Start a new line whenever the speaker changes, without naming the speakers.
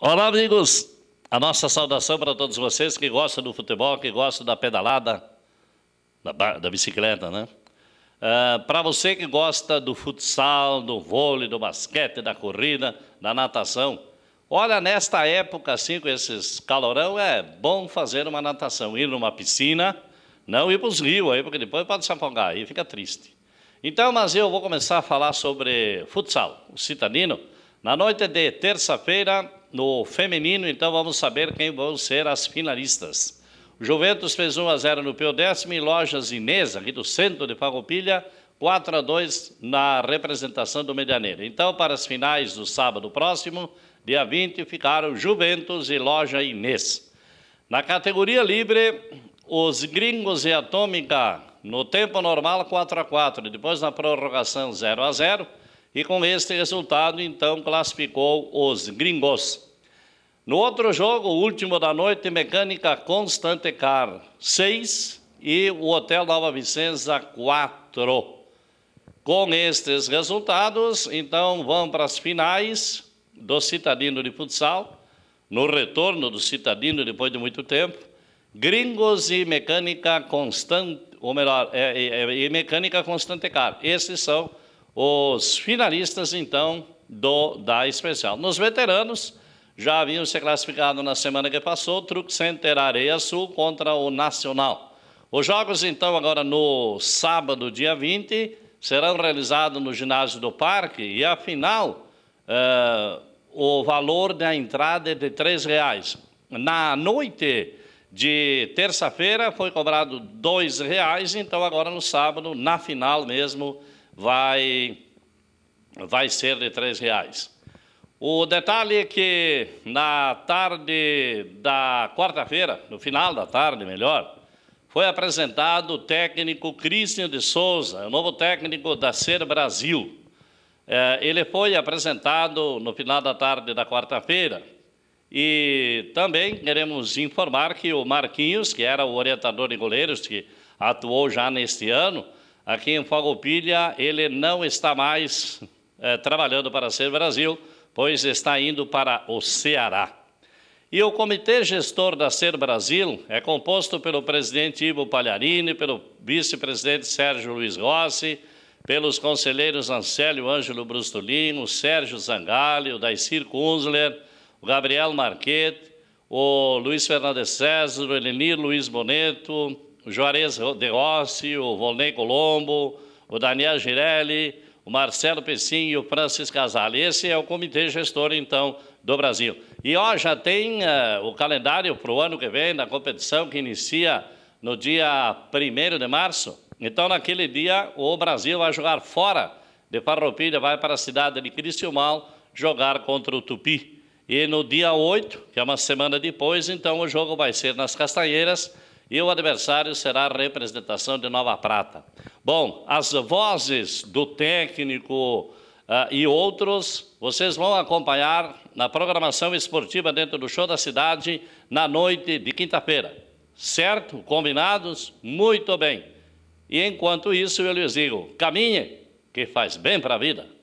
Olá, amigos! A nossa saudação para todos vocês que gostam do futebol, que gostam da pedalada, da, da bicicleta, né? Uh, para você que gosta do futsal, do vôlei, do basquete, da corrida, da natação, olha, nesta época, assim, com esses calorão, é bom fazer uma natação, ir numa piscina, não ir para os rios aí, porque depois pode se afogar, aí fica triste. Então, mas eu vou começar a falar sobre futsal, o citadino, na noite de terça-feira, no feminino, então vamos saber quem vão ser as finalistas. Juventus fez 1 a 0 no Pio Décimo e Lojas Inês, aqui do centro de Farroupilha, 4 a 2 na representação do Medianeiro. Então, para as finais do sábado próximo, dia 20, ficaram Juventus e Loja Inês. Na categoria livre, os gringos e Atômica, no tempo normal 4 a 4, depois na prorrogação 0 a 0 e com este resultado, então, classificou os gringos. No outro jogo, último da noite, Mecânica Constante Car 6 e o Hotel Nova Vicenza 4. Com estes resultados, então, vão para as finais do Citadino de Futsal, no retorno do Citadino depois de muito tempo, Gringos e Mecânica Constante, ou melhor, é, é, é Mecânica Constante Car. Esses são os finalistas, então, do, da especial. Nos veteranos, já haviam se classificado na semana que passou, Truque Center Areia Sul contra o Nacional. Os jogos, então, agora no sábado, dia 20, serão realizados no ginásio do parque e a final, eh, o valor da entrada é de R$ 3,00. Na noite de terça-feira foi cobrado R$ 2,00, então agora no sábado, na final mesmo, R$ vai, vai ser de R$ reais. O detalhe é que na tarde da quarta-feira, no final da tarde, melhor, foi apresentado o técnico Cristian de Souza, o novo técnico da Ser Brasil. É, ele foi apresentado no final da tarde da quarta-feira. E também queremos informar que o Marquinhos, que era o orientador de goleiros, que atuou já neste ano, aqui em Fogopilha, ele não está mais é, trabalhando para ser Brasil, pois está indo para o Ceará. E o comitê gestor da Ser Brasil é composto pelo presidente Ivo Palharini, pelo vice-presidente Sérgio Luiz Rossi, pelos conselheiros Ancélio Ângelo Brustolino, Sérgio Zangali, o Daicir Kunzler, o Gabriel Marquete, o Luiz Fernandes César, o Elenir Luiz Boneto, o Juarez de Rossi, o Volney Colombo, o Daniel Girelli, o Marcelo Pessim e o Francis Casale. Esse é o comitê gestor, então, do Brasil. E ó, já tem uh, o calendário para o ano que vem, da competição que inicia no dia 1 de março. Então, naquele dia, o Brasil vai jogar fora de Farroupilha, vai para a cidade de Cristiumal jogar contra o Tupi. E no dia 8, que é uma semana depois, então o jogo vai ser nas Castanheiras, e o adversário será a representação de Nova Prata. Bom, as vozes do técnico uh, e outros, vocês vão acompanhar na programação esportiva dentro do Show da Cidade na noite de quinta-feira. Certo? Combinados? Muito bem. E enquanto isso, eu lhes digo: caminhe, que faz bem para a vida.